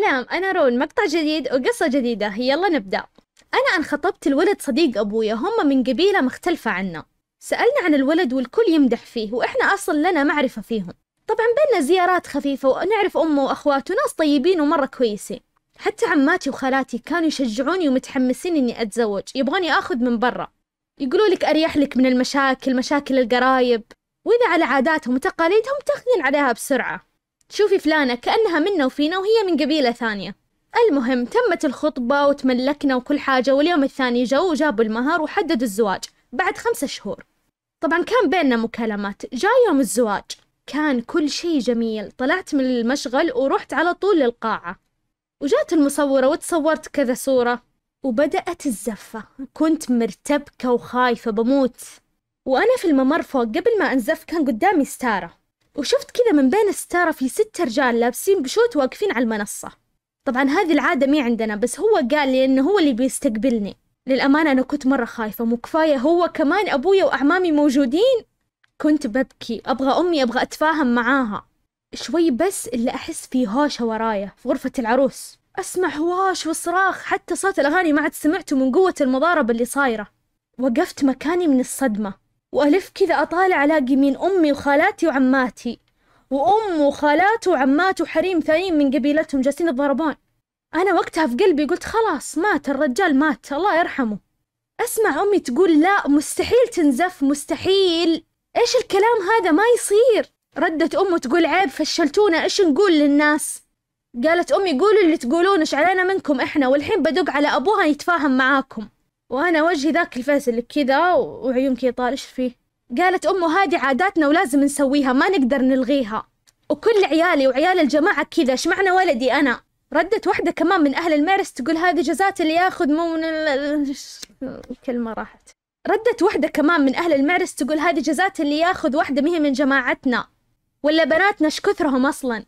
سلام أنا رون مقطع جديد وقصة جديدة يلا نبدأ أنا انخطبت الولد صديق أبويا هم من قبيلة مختلفة عنا سألنا عن الولد والكل يمدح فيه وإحنا أصل لنا معرفة فيهم طبعا بينا زيارات خفيفة ونعرف أمه وأخواته ناس طيبين ومرة كويسين حتى عماتي وخالاتي كانوا يشجعوني ومتحمسين إني أتزوج يبغوني آخذ من برا يقولوا لك أريح لك من المشاكل مشاكل القرايب وإذا على عاداتهم وتقاليدهم تاخذين عليها بسرعة شوفي فلانة كأنها منا وفينا وهي من قبيلة ثانية المهم تمت الخطبة وتملكنا وكل حاجة واليوم الثاني جو وجابوا المهر وحددوا الزواج بعد خمسة شهور طبعا كان بيننا مكالمات جاء يوم الزواج كان كل شيء جميل طلعت من المشغل ورحت على طول للقاعة وجات المصورة وتصورت كذا صورة وبدأت الزفة كنت مرتبكة وخايفة بموت وأنا في الممر فوق قبل ما أنزف كان قدامي ستارة وشفت كذا من بين الستارة في ست رجال لابسين بشوت واقفين على المنصة طبعا هذه العادة مي عندنا بس هو قال لي إنه هو اللي بيستقبلني للأمانة أنا كنت مرة خايفة مو كفاية هو كمان أبويا وأعمامي موجودين كنت ببكي أبغى أمي أبغى أتفاهم معاها شوي بس اللي أحس في هوشة ورايا في غرفة العروس أسمع هواش وصراخ حتى صوت الأغاني ما عاد سمعته من قوة المضاربة اللي صايرة وقفت مكاني من الصدمة وألف كذا أطالع ألاقي مين أمي وخالاتي وعماتي وأم وخالات وعمات وحريم ثانيين من قبيلتهم جالسين يتضربون أنا وقتها في قلبي قلت خلاص مات الرجال مات الله يرحمه أسمع أمي تقول لا مستحيل تنزف مستحيل إيش الكلام هذا ما يصير ردت أمه تقول عيب فشلتونا إيش نقول للناس قالت أمي قولوا اللي تقولون إيش علينا منكم إحنا والحين بدق على أبوها يتفاهم معاكم وأنا وجهي ذاك اللي كذا وعيون كذا طال إيش فيه قالت أمه هذه عاداتنا ولازم نسويها ما نقدر نلغيها وكل عيالي وعيال الجماعة كذا إيش معنى ولدي أنا ردت واحدة كمان من أهل المعرس تقول هذه جزات اللي ياخذ مو من الكلمة راحت ردت واحدة كمان من أهل المعرس تقول هذه جزات اللي ياخذ واحدة مهي من جماعتنا ولا بناتنا ايش كثرهم أصلا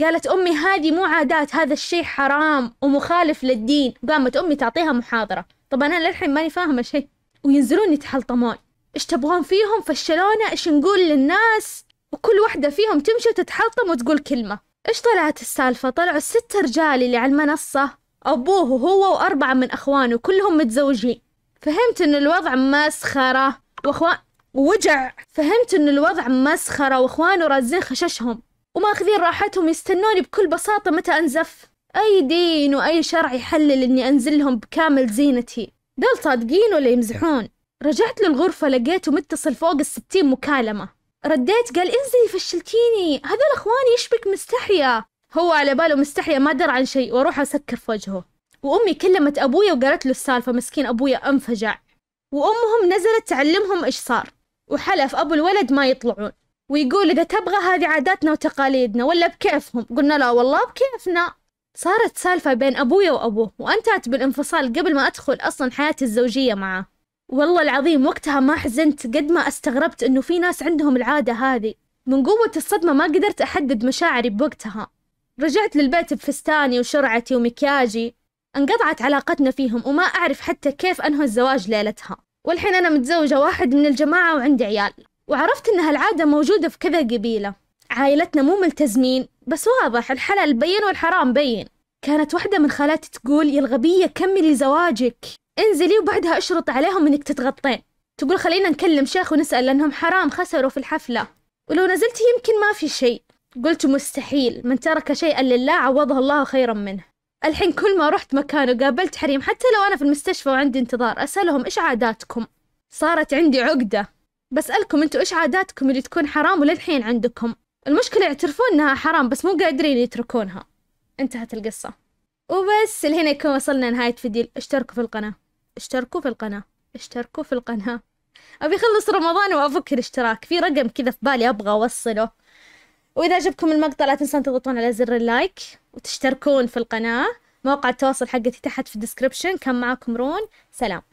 قالت أمي هذه مو عادات هذا الشيء حرام ومخالف للدين قامت أمي تعطيها محاضرة طبعا انا للحين ماني فاهمه شيء وينزلون يتحلطمون ايش تبغون فيهم فشلونا ايش نقول للناس وكل واحدة فيهم تمشي وتتحلطم وتقول كلمة ايش طلعت السالفة طلعوا الست رجال اللي على المنصة أبوه وهو وأربعة من أخوانه كلهم متزوجين فهمت إن الوضع مسخرة وأخوان وجع فهمت إن الوضع مسخرة وأخوانه رازين خششهم وماخذين راحتهم يستنوني بكل بساطة متى أنزف أي دين وأي شرع يحلل إني أنزلهم بكامل زينتي دول صادقين ولا يمزحون رجعت للغرفة لقيته متصل فوق الستين مكالمة رديت قال انزلي فشلتيني هذول اخواني يشبك مستحيا هو على باله مستحيا ما درى عن شيء واروح اسكر في وجهه وامي كلمت ابويا وقالت له السالفه مسكين ابويا انفجع وامهم نزلت تعلمهم ايش صار وحلف ابو الولد ما يطلعون ويقول اذا تبغى هذه عاداتنا وتقاليدنا ولا بكيفهم قلنا لا والله بكيفنا صارت سالفة بين أبويا وأبوه وأنتهت بالانفصال قبل ما أدخل أصلا حياتي الزوجية معاه والله العظيم وقتها ما حزنت قد ما استغربت إنه في ناس عندهم العادة هذه من قوة الصدمة ما قدرت أحدد مشاعري بوقتها رجعت للبيت بفستاني وشرعتي ومكياجي انقطعت علاقتنا فيهم وما أعرف حتى كيف أنهى الزواج ليلتها والحين أنا متزوجة واحد من الجماعة وعندي عيال وعرفت إن هالعادة موجودة في كذا قبيلة عائلتنا مو ملتزمين بس واضح الحلال بين والحرام بين كانت واحدة من خالاتي تقول يا الغبية كملي زواجك انزلي وبعدها اشرط عليهم انك تتغطين تقول خلينا نكلم شيخ ونسأل لأنهم حرام خسروا في الحفلة ولو نزلت يمكن ما في شيء قلت مستحيل من ترك شيئا لله عوضه الله خيرا منه الحين كل ما رحت مكان وقابلت حريم حتى لو أنا في المستشفى وعندي انتظار أسألهم إيش عاداتكم صارت عندي عقدة بسألكم أنتوا إيش عاداتكم اللي تكون حرام وللحين عندكم المشكلة يعترفون انها حرام بس مو قادرين يتركونها انتهت القصة وبس لهنا يكون وصلنا نهاية فيديو اشتركوا في القناة اشتركوا في القناة اشتركوا في القناة ابي اخلص رمضان وافك الاشتراك في رقم كذا في بالي ابغى اوصله واذا عجبكم المقطع لا تنسون تضغطون على زر اللايك وتشتركون في القناة موقع التواصل حقتي تحت في الديسكربشن كان معاكم رون سلام